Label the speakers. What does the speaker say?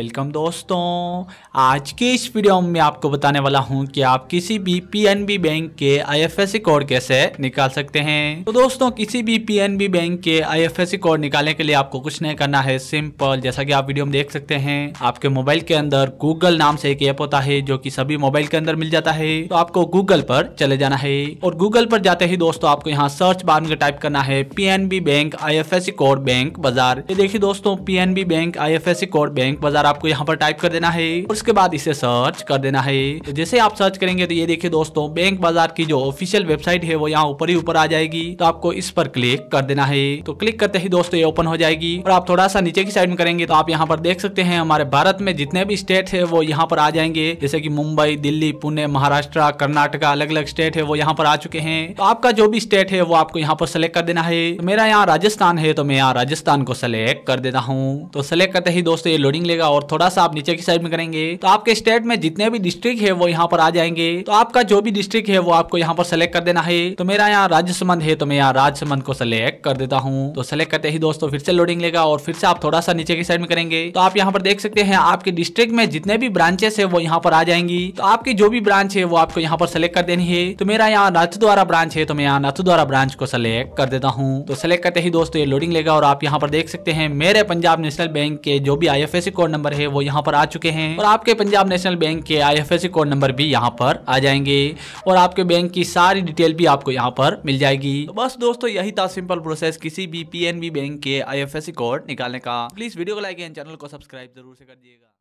Speaker 1: welcome दोस्तों आज के इस वीडियो में आपको बताने वाला हूं कि आप किसी भी पीएनबी बैंक के आईएफएससी कोड कैसे निकाल सकते हैं तो दोस्तों किसी भी पीएनबी बैंक के आईएफएससी कोड निकालने के लिए आपको कुछ नहीं करना है सिंपल जैसा कि आप वीडियो में देख सकते हैं आपके मोबाइल के अंदर गूगल नाम से एक ऐप होता है जो की सभी मोबाइल के अंदर मिल जाता है तो आपको गूगल पर चले जाना है और गूगल पर जाते ही दोस्तों आपको यहाँ सर्च बार में टाइप करना है P bank I code bank bazaar ये देखिए दोस्तों P bank I code bank bazaar आपको यहाँ पर टाइप कर देना है और उसके बाद इसे सर्च कर देना है तो जैसे आप सर्च करेंगे तो ये देखिए दोस्तों बैंक बाजार की जो ऑफिशियल वेबसाइट है वो यहाँ ऊपर ही ऊपर आ जाएगी तो आपको इस पर क्लिक कर देना है तो क्लिक करते ही दोस्तों ये ओपन हो जाएगी और आप थोड़ा सा नीचे की साइड में करेंगे तो आप यहाँ पर देख सकते हैं हमारे भारत में जितने भी स्टेट है वो यहाँ पर आ जाएंगे जैसे की मुंबई दिल्ली पुणे महाराष्ट्र कर्नाटका अलग अलग स्टेट है वो यहाँ पर आ चुके हैं तो आपका जो भी स्टेट है वो आपको यहाँ पर सेलेक्ट कर देना है तो मेरा यहाँ राजस्थान है तो मैं यहाँ राजस्थान को सेलेक्ट कर देता हूँ तो सेलेक्ट करते ही दोस्तों ये लोडिंग लेगा और थोड़ा सा आप नीचे की साइड में करेंगे तो आपके स्टेट में जितने भी डिस्ट्रिक्ट है वो यहाँ पर आ जाएंगे तो आपका जो भी डिस्ट्रिक्ट है वो आपको यहाँ पर सेलेक्ट कर देना है तो मेरा यहाँ राजसमंद है तो मैं यहाँ राजसमंद को सिलेक्ट कर देता हूँ तो सिलेक्ट करते ही दोस्तों फिर से लोडिंग लेगा और फिर से आप थोड़ा सा नीचे की साइड में करेंगे तो आप यहाँ पर देख सकते हैं आपके डिस्ट्रिक्ट में जितने भी ब्रांचेस है वो यहाँ पर आ जाएंगी तो आपकी जो भी ब्रांच है वो आपको यहाँ पर सेलेक्ट कर देनी है तो मेरा यहाँ नथ द्वारा ब्रांच है तो मैं यहाँ नथ द्वारा ब्रांच को सिलेक्ट कर देता हूँ तो सिलेक्ट करते ही दोस्तों ये लोडिंग लेगा और आप यहाँ पर देख सकते हैं मेरे पंजाब नेशनल बैंक के जो भी आई कोड नंबर है वो यहाँ पर आ चुके हैं और आपके पंजाब नेशनल बैंक के आई कोड नंबर भी यहाँ पर आ जाएंगे और आपके बैंक की सारी डिटेल भी आपको यहाँ पर मिल जाएगी तो बस दोस्तों यही था सिंपल प्रोसेस किसी भी पी बैंक के आई कोड निकालने का प्लीज वीडियो को लाइक एंड चैनल को सब्सक्राइब जरूर से कर दिएगा